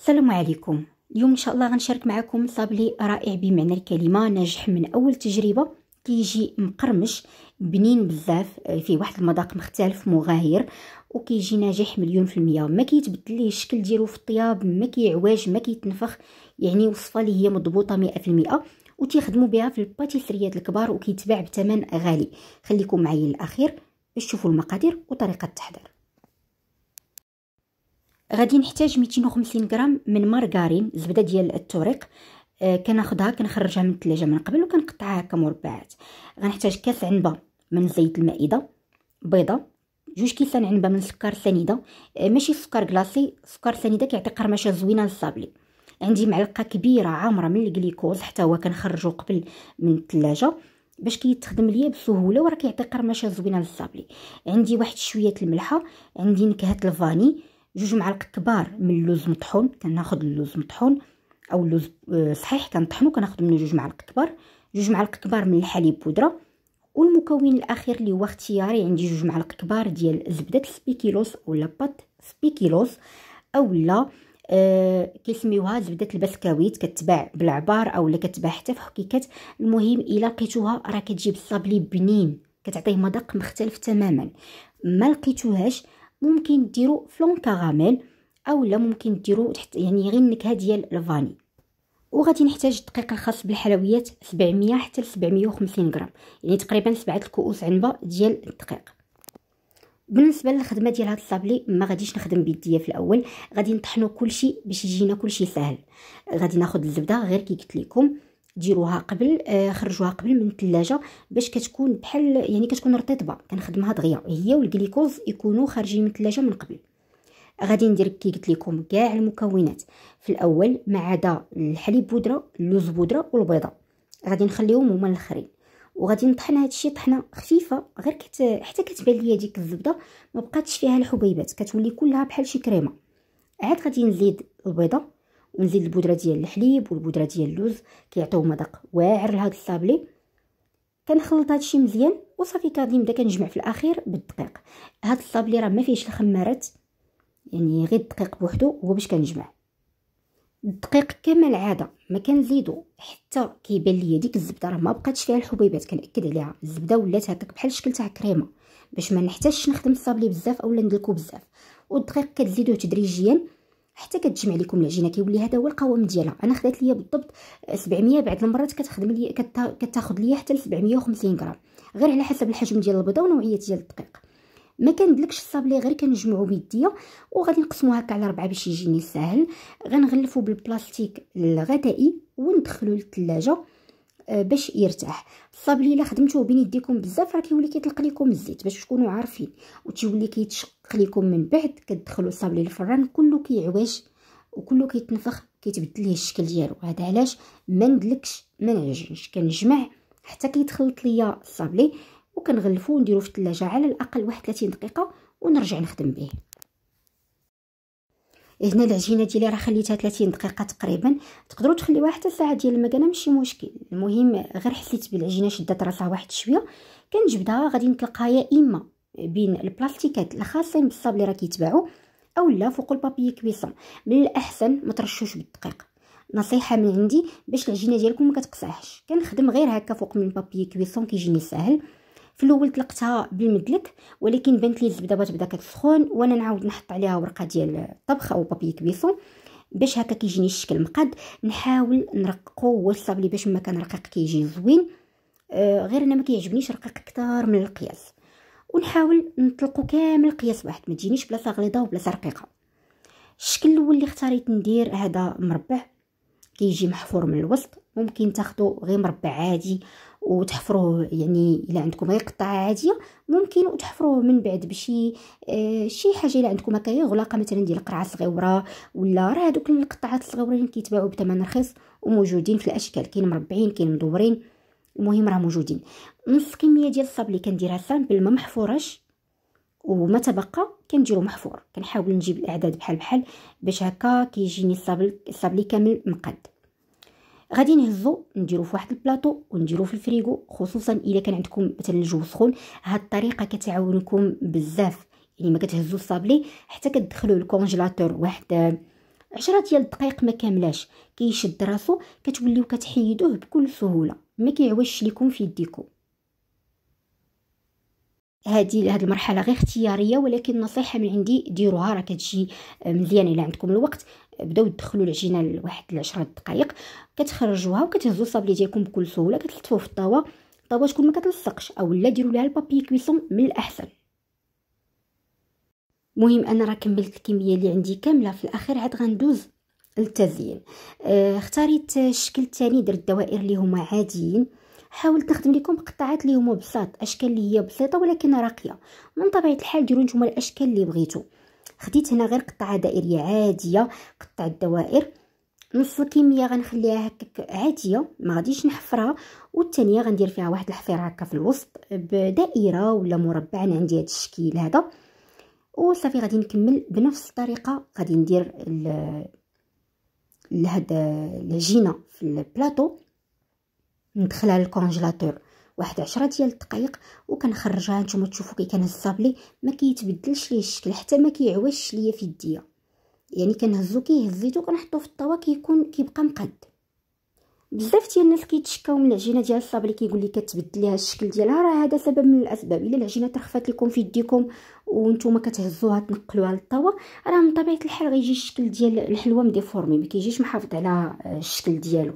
السلام عليكم اليوم ان شاء الله غنشارك معكم صابلي رائع بمعنى الكلمه ناجح من اول تجربه كيجي مقرمش بنين بزاف آه، فيه واحد المذاق مختلف مغاير وكيجي ناجح مليون في المية ما كيتبدل ليه الشكل ديالو في الطياب ما كيعواج ما كيتنفخ يعني وصفه اللي هي مضبوطه مئة في المئة وتيخدموا بها في الباتيسريات الكبار وكيتباع بثمن غالي خليكم معايا للاخير باش تشوفوا المقادير وطريقه التحضير غادي نحتاج 250 غرام من مارغارين زبده ديال التوريق كناخذها كناخدها كنخرجها من الثلاجه من قبل وكنقطعها هكا مربعات غنحتاج كاس عنبه من زيت المائده بيضه جوج كيسان عنبه من سكر سنيده آه، ماشي سكر كلاصي سكر سنيده كيعطي قرمشه زوينه للصابلي عندي معلقه كبيره عامره من الجليكوز حتى هو كنخرجو قبل من الثلاجه باش كيتخدم ليا بسهوله وراه كيعطي قرمشه زوينه للصابلي عندي واحد شويه الملحه عندي نكهه الفاني جوج معالق كبار من اللوز مطحون كناخذ اللوز مطحون او اللوز آه، صحيح كنطحنو كناخذ منه جوج معالق كبار جوج معالق كبار من الحليب بودره والمكون الاخير اللي هو اختياري عندي جوج معالق كبار ديال زبده السبيكيلوس ولا بات سبيكيلوس اولا أه كيسميوها زبده البسكويت كتباع بالعبار اولا كتباع حتى في حكيكات المهم الا لقيتوها راه كتجيب الصابلي بنين كتعطيه مذاق مختلف تماما ما لقيتوهاش ممكن ديرو فلون كراميل اولا ممكن ديرو تحت يعني غير النكهه ديال الفاني وغادي نحتاج الدقيق الخاص بالحلويات 700 حتى 750 غرام يعني تقريبا سبعة الكؤوس عنبه ديال الدقيق بالنسبه للخدمه ديال هاد الصابلي ما غاديش نخدم بيديا في الاول غادي نطحنو كلشي باش يجينا كلشي سهل غادي ناخد الزبده غير كي قلت لكم ديروها قبل آه، خرجوها قبل من الثلاجه باش كتكون بحال يعني كتكون رطيبه كنخدمها دغيا هي والجليكوز يكونوا خارجين من الثلاجه من قبل غادي ندير كي قلت لكم كاع المكونات في الاول ما عدا الحليب بودره اللوز بودره والبيضه غادي نخليهم هما الاخرين وغادي نطحن هادشي طحنه خفيفه غير كت... حتى كتبان ليا ديك الزبده ما بقاتش فيها الحبيبات كتولي كلها بحال شي كريمه عاد غادي نزيد البيضه ونزيد البودره ديال الحليب والبودره ديال اللوز كيعطيو مذاق واعر لهاد الصابلي كنخلط هادشي مزيان وصافي كادي نبدا كنجمع في الاخير بالدقيق هاد الصابلي راه ما فيهش الخمارات يعني غير الدقيق بوحدو هو باش كنجمع الدقيق كما العاده ما كنزيدو حتى كيبان ليا ديك الزبده راه ما بقاتش فيها الحبيبات كنأكد عليها الزبده ولات هكاك بحال الشكل تاع كريمه باش ما نحتاجش نخدم الصابلي بزاف اولا ندلكو بزاف والدقيق كتزيدوه تدريجيا حتى كتجمع لكم العجينه كيولي هذا هو القوام ديالها انا خدات ليا بالضبط 700 بعض المرات كتخدم ليا كتاخذ ليا حتى 750 غرام غير على حسب الحجم ديال البيضه ونوعيه ديال الدقيق ما كندلكش الصابلي غير كنجمعو بيديا وغادي نقسمو هكا على ربعة باش يجيني ساهل غنغلفو بالبلاستيك الغذائي وندخلو للثلاجه آه، باش يرتاح الصابون الا خدمتوه بين يديكم بزاف راه كيولي كيطلق لكم الزيت باش تكونوا عارفين وتيولي كيتشق لكم من بعد كتدخلوا الصابون للفران كله كيعواش وكله كيتنفخ كيتبدل ليه الشكل ديالو هذا علاش ما ندلكش ما نعجنش كنجمع حتى كيتخلط ليا الصابلي وكنغلفو ونديرو في الثلاجه على الاقل واحد 30 دقيقه ونرجع نخدم به هنا العجينه ديالي راه خليتها 30 دقيقه تقريبا تقدروا تخليوها حتى ساعه ديال المكانه ماشي مشكل المهم غير حسيت بالعجينه شدات راسها واحد شويه كنجبدها غادي نطلقها يا اما بين البلاستيكات الخاصين بالصاب اللي راه كيتباعوا اولا فوق البابي كويسون من الاحسن ما ترشوش بالدقيق نصيحه من عندي باش العجينه ديالكم ما كتقصعش كنخدم غير هكا فوق من البابي كويسون كيجيني ساهل في الاول طلقتها بالمدلك ولكن بانت لي الزبده بغات كتسخن وانا نعاود نحط عليها ورقه ديال الطبخ او بابي كبيسون باش هكا كيجيني الشكل مقاد نحاول نرققو هو الصابلي باش ما رقيق كيجي زوين آه غير انا ما كيعجبنيش رقيق اكثر من القياس ونحاول نطلقو كامل القياس واحد ما تجينيش بلاصه غليظه وبلاصه رقيقه الشكل الاول اللي اختاريت ندير هذا مربع كيجي محفور من الوسط ممكن تاخدو غير مربع عادي وتحفروه يعني الا عندكم غير قطعه عاديه ممكن وتحفروه من بعد بشي آه شي حاجه الا عندكم هكايا غلاقه مثلا ديال قرعه الصغيره ولا راه هذوك القطعات الصغيورين كيتباعوا بثمن رخيص وموجودين في الاشكال كاين مربعين كاين مدورين المهم راه موجودين نص كميه ديال الصاب اللي كنديرها سامبل ما محفوراش وما تبقى كنديرو محفور كنحاول نجيب الاعداد بحال بحال باش هكا كيجيني الصابلي كامل مقاد غادي نهزو نديرو في واحد البلاطو ونديرو في الفريغو خصوصا الا كان عندكم مثلا الجو سخون هاد الطريقه كتعاونكم بزاف يعني ما كتهزو الصابلي حتى كتدخلوه الكونجيلاتور واحد عشرة ديال الدقائق ما كاملاش كيشد راسو كتوليو كتحيدوه بكل سهوله ما كيعوجش لكم في يديكم هادي هاد المرحله غير اختياريه ولكن نصيحه من عندي ديروها راه كتجي مزيانه الا عندكم الوقت بداو تدخلوا العجينه لواحد 10 دقائق كتخرجوها وكتهزوا الصابلي ديالكم بكل سهوله كتلطفوا في الطاوه الطاوه تكون ما كتلصقش اولا ديروا لها البابي كويسون من الاحسن مهم انا راه كملت الكميه اللي عندي كامله في الاخير عاد غندوز للتزيين آه اختاريت الشكل الثاني درت الدوائر اللي هما عاديين حاولت نخدم لكم قطعات اللي هما بساط اشكال اللي هي بسيطه ولكن راقيه من طبيعه الحال ديروا نتوما الاشكال اللي بغيتو خديت هنا غير قطعه دائريه عاديه قطع الدوائر نص الكميه غنخليها هكاك عاديه ما غاديش نحفرها والثانيه غندير فيها واحد الحفير هكا في الوسط بدائره ولا مربع انا عندي هذا الشكل هذا وصافي غادي نكمل بنفس الطريقه غادي ندير لهاد العجينه في البلاطو ندخلها للكونجيلاتور واحد عشرة ديال الدقائق وكنخرجها نتوما تشوفوا كي كنهزها بلي ما كيتبدلش ليه الشكل حتى ما كيعوجش ليا في يديا يعني كنهزو كي هزيتو كنحطو في الطاوه كيكون كيبقى مقد بزاف ديال الناس كيتشكاو من العجينه ديال الصابلي كيقول لي كتبدل ليها الشكل ديالها راه هذا سبب من الاسباب الا العجينه ترخفات لكم في يديكم وانتم كتهزوها تنقلوها للطاوه راه من طبيعه الحال غيجي الشكل ديال الحلوه مديفورمي ما كيجيش محافظ على الشكل ديالو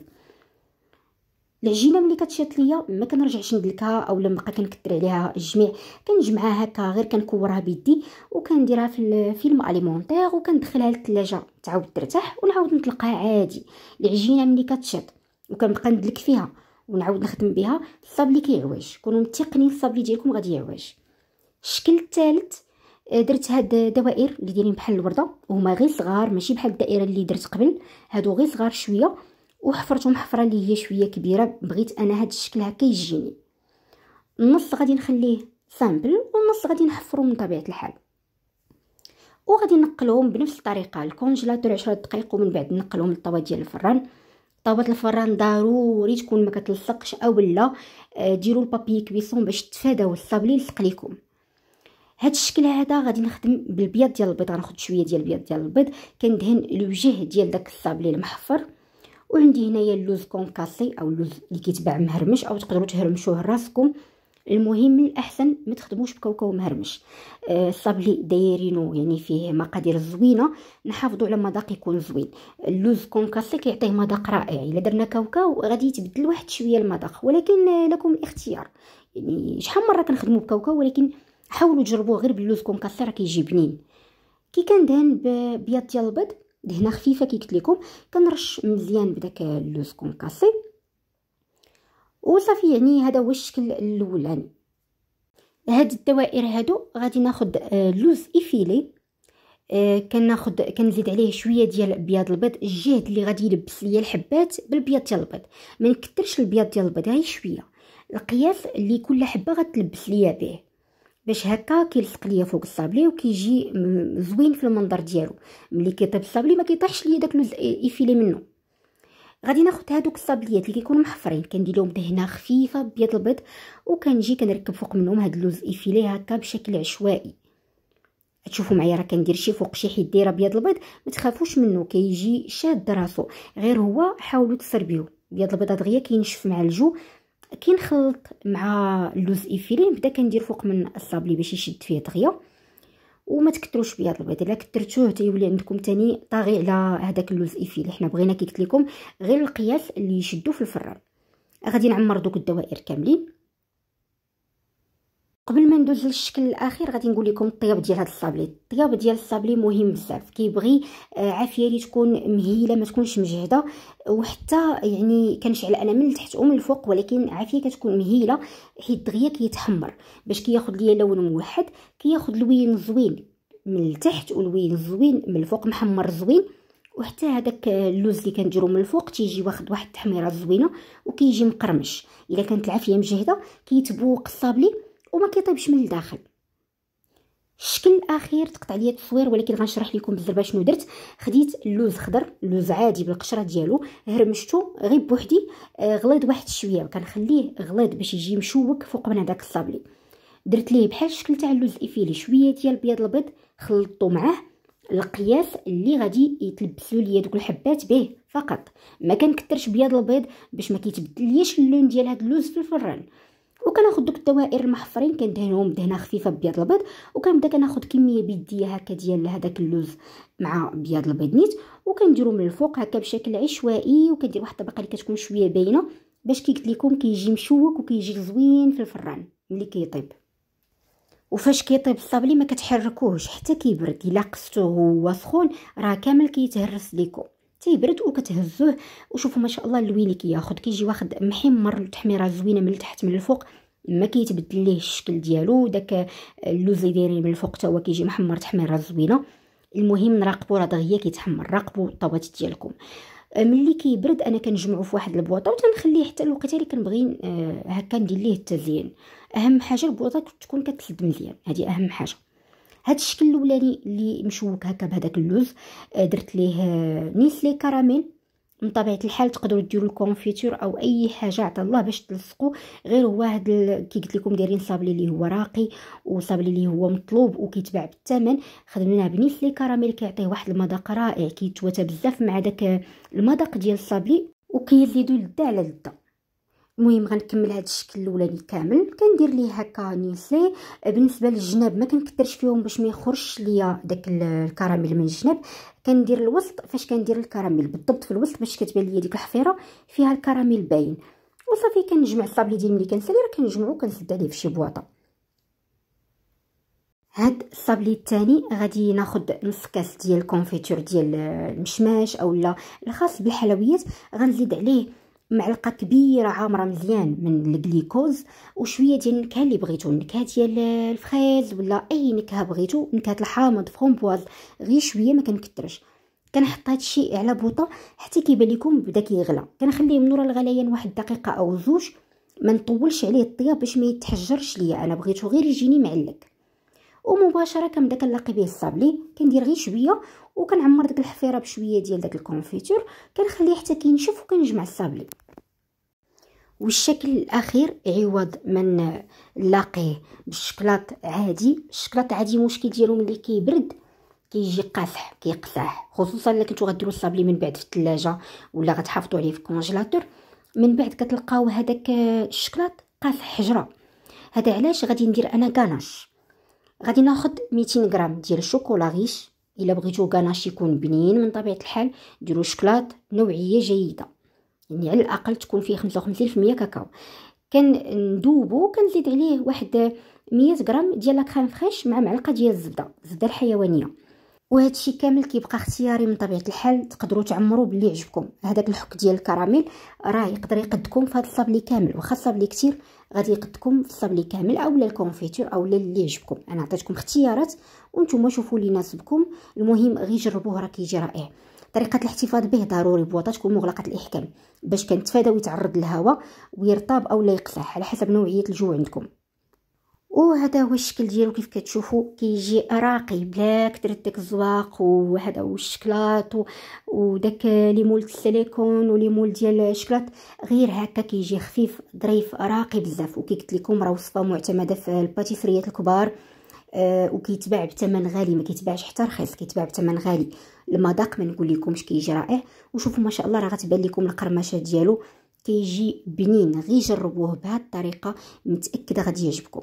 العجينه ملي كتشيط ليا ما كنرجعش ندلكها اولا نبقى كنكثر عليها الجميع كنجمعها هكا غير كنكورها بيدي وكنديرها في فيلم اليمونتير وكندخلها للثلاجه تعاود ترتاح ونعاود نطلقها عادي العجينه ملي كتشيط وكنبقى ندلك فيها ونعاود نخدم بها الصابلي كيعواج كونوا متيقنين الصابلي ديالكم غادي يعواج الشكل الثالث آه، درت هاد الدوائر اللي دايرين بحال الورده وهما غير صغار ماشي بحال الدائره اللي درت قبل هادو غير صغار شويه وحفرتهم حفره اللي هي شويه كبيره بغيت انا هاد الشكل هكا يجيني النص غادي نخليه سامبل والنص غادي نحفره من طبيعه الحال وغادي نقلهم بنفس الطريقه الكونجيلاتور 10 دقائق ومن بعد نقلهم للطاوه ديال الفران طاوه الفران ضروري تكون ما كتلصقش اولا آه، ديروا البابي كويسون باش تفاداو الصابلي يلصق لكم هاد الشكل هذا غادي نخدم بالبيض ديال البيض غناخد شويه ديال البيض ديال البيض كندهن الوجه ديال داك الصابلي المحفر وعندي هنايا اللوز كونكاسي او اللوز اللي كيتباع مهرمش او تقدروا تهرمشوه راسكم المهم من الاحسن ما تخدموش بكاوكاو مهرمش آه دايرينو يعني فيه مقادير زوينه نحافظوا على مذاق يكون زوين اللوز كونكاسي كيعطيه مذاق رائع الا درنا كاوكاو غادي يتبدل واحد شويه المذاق ولكن آه، لكم الاختيار يعني شحال مره كنخدموا بكاوكاو ولكن حاولوا تجربوه غير باللوز كونكاسي راه كيجي بنين كي كندهن ببياض ديال البيض دهنه خفيفه كي قلت لكم كنرش مزيان بداك اللوز كونكاسي وصافي يعني هذا هو الشكل الاولاني يعني. هاد الدوائر هادو غادي ناخد اللوز آه، افيلي آه، كناخد كنزيد عليه شويه ديال بياض البيض الجهد اللي غادي يلبس ليا الحبات بالبياض ديال البيض ما نكثرش البياض ديال البيض غير شويه القياس اللي كل حبه غتلبس ليا به باش هكا كيلصق ليا فوق الصابلي وكيجي زوين في المنظر ديالو ملي كيطيب الصابلي ما كيطيحش ليا داك الافيلي منه غادي ناخذ هادوك الصابليات اللي كيكونوا محفرين كندير لهم دهنه خفيفه ابيض البيض وكنجي كنركب فوق منهم هاد اللوز افيلي هكا بشكل عشوائي تشوفوا معايا راه كندير شي فوق شي دايره ابيض البيض ما تخافوش منه كيجي شاد راسو غير هو حاولوا تسربيو ابيض البيض دغيا كينشف مع الجو كي نخلط مع اللوز ايفيلي نبدا كندير فوق من الصابلي باش يشد فيه دغيا وما تكثروش بياض البيض الا كثرتوه تيولي عندكم تاني طاغي على هذاك اللوز ايفيلي حنا بغينا كي قلت لكم غير القياس اللي يشدو في الفران غادي نعمر دوك الدوائر كاملين قبل ما ندوز للشكل الاخير غادي نقول لكم الطياب ديال هذا الصابلي الطياب ديال الصابلي مهم بزاف كيبغي آه، عافيه اللي تكون مهيله ما تكونش مجهده وحتى يعني كنشعل انا من التحت ومن الفوق ولكن عافيه كتكون مهيله حيت دغيا كيتحمر باش كياخذ ليا لون موحد كياخذ لون زوين من التحت ولون زوين من الفوق محمر زوين وحتى هذاك اللوز اللي كنديرو من الفوق تيجي واخد واحد التحميره زوينه وكيجي مقرمش الا كانت العافيه مجهده كيتبوق الصابلي وما كيطيبش من الداخل الشكل الاخير تقطع ليا التصوير ولكن غنشرح لكم بالزربه شنو درت خديت اللوز خضر لوز عادي بالقشره ديالو هرمشته غير بوحدي آه، غليظ واحد شويه وكنخليه غليظ باش يجي مشوك فوق من هذاك الصابلي درت ليه بحال الشكل تاع اللوز الافيلي شويه ديال البيض البيض خلطته معاه القياس اللي غادي يتلبسوا ليا دوك الحبات به فقط ما كنكثرش بياض البيض باش ما كيتبدل ليش اللون ديال هاد اللوز في الفران وكناخذ دوك الدوائر المحفرين كندهنهم دهنه خفيفه بياض البيض وكنبدا كناخذ كميه بيديه هكا ديال هذاك اللوز مع بياض البيض نيت وكنديرو من الفوق هكا بشكل عشوائي وكندير واحد الطبقه اللي كتكون شويه باينه باش كي قلت لكم كيجي مشوك وكيجي زوين في الفران ملي كيطيب وفاش كيطيب الصابلي ما كتحركوهش حتى كيبرد الا قصتوه هو سخون راه كامل كيتهرس ليكم تيبرد وكتهزوه وشوفوا ما شاء الله اللوين كياخد كيجي واخد محمر التحميره زوينه من التحت من الفوق ما كيتبدل ليه الشكل ديالو داك آه، اللوز اللي دايرين من الفوق حتى هو كيجي محمر تحميره زوينه المهم نراقبوا راه دغيا كيتحمر راقبوا الطوات ديالكم آه، ملي كيبرد انا كنجمعو في واحد البواطه وتنخليه حتى الوقت اللي كنبغي آه، هكا ندير ليه التزيين اهم حاجه البواطه تكون كتسد مزيان هذه اهم حاجه هاد الشكل الاولاني اللي مشوك هكا بهذاك اللوز آه، درت ليه آه، نيسلي كراميل من طبيعه الحال تقدروا ديروا الكونفيتور او اي حاجه عطا الله باش تلصقوا غير هو هاد كي قلت لكم دايرين صابلي اللي هو راقي وصابلي اللي هو مطلوب وكيتباع بالثمن خدمناه بنيسلي كراميل كيعطيه واحد المذاق رائع كيتواتى بزاف مع داك آه، المذاق ديال الصابلي وكيزيدوا لذه على لذه المهم غنكمل هذا الشكل الاولاني كامل كندير ليه هكا نيسلي بالنسبه للجناب ما كنكثرش فيهم باش ما يخرجش ليا داك الكراميل من الجناب كندير الوسط فاش كندير الكراميل بالضبط في الوسط باش كتبان ليا ديك الحفيره فيها الكراميل باين وصافي كنجمع الصابلي ديال ملي كنسالي راه كنجمعو وكنسد عليه فشي بواطه هاد الصابلي الثاني غادي ناخد نص كاس ديال الكونفيتور ديال المشماش اولا الخاص بالحلويات غنزيد عليه معلقه كبيره عامره مزيان من الجليكوز وشويه ديال النكهه اللي بغيتو النكهه ديال الفريز ولا اي نكهه بغيتو نكهه الحامض فرومبواز غير شويه ما كنكثرش كنحط هادشي على بوطه حتى كيبان لكم بدا كيغلى كنخليه من ورا الغليان واحد الدقيقه او زوج ما نطولش عليه الطياب باش ما يتحجرش ليا انا بغيتو غير يجيني معلك ومباشره كنبدا كنلاقي به الصابلي كندير غير شويه وكنعمر ديك الحفيره بشويه ديال داك الكونفيتور كنخليه حتى كينشف وكنجمع الصابلي والشكل الاخير عوض من نلاقيه بالشكلاط عادي الشكلاط عادي مشكل ديالو ملي كيبرد كيجي قاصح كيقصح خصوصا الا كنتو غديروا الصابلي من بعد في الثلاجه ولا غتحافظوا عليه في الكونجيلاتور من بعد كتلقاو هذاك الشكلاط قاصح حجره هذا علاش غادي ندير انا كاناش غادي ناخد 200 غرام ديال الشوكولا غيش الا بغيتو كاناش يكون بنين من طبيعه الحال ديروا شكلاط نوعيه جيده يعني على الاقل تكون فيه 55% كاكاو كندوبو كنزيد عليه واحد 100 غرام ديال لاكريم فريش مع معلقه ديال الزبده الزبده الحيوانيه وهذا الشيء كامل كيبقى اختياري من طبيعه الحال تقدروا تعمروا باللي يعجبكم هذاك الحك ديال الكراميل راه يقدر يقدكم في هذا الصابلي كامل وخا الصابلي كثير غادي يقدكم في الصابلي كامل اولا الكونفيتور اولا اللي يعجبكم انا عطيتكم اختيارات وانتم شوفوا اللي يناسبكم المهم غير جربوه راه كيجي رائع طريقه الاحتفاظ به ضروري بواطه تكون مغلقه الاحكام باش كنتفاداو يتعرض للهواء ويرطب اولا يقفح على حسب نوعيه الجو عندكم وهذا هو الشكل ديالو كيف كتشوفوا كيجي راقي بلا كثرت داك الزواق وهذا هو الشكلاط وداك لي مول السيليكون ولي مول ديال الشكلاط غير هكا كيجي خفيف ظريف راقي بزاف وكي لكم راه وصفه معتمده في الباتيسريات الكبار آه وكيتباع بثمن غالي ما كيتباعش حتى رخيص كيتباع بثمن غالي المذاق ما نقول لكمش كيجي رائع وشوفوا ما شاء الله راه غتبان لكم القرمشه ديالو كيجي بنين غير جربوه بهذه الطريقه متاكده غادي يعجبكم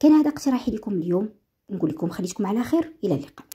كان هذا اقتراحي لكم اليوم نقول لكم خليتكم على خير الى اللقاء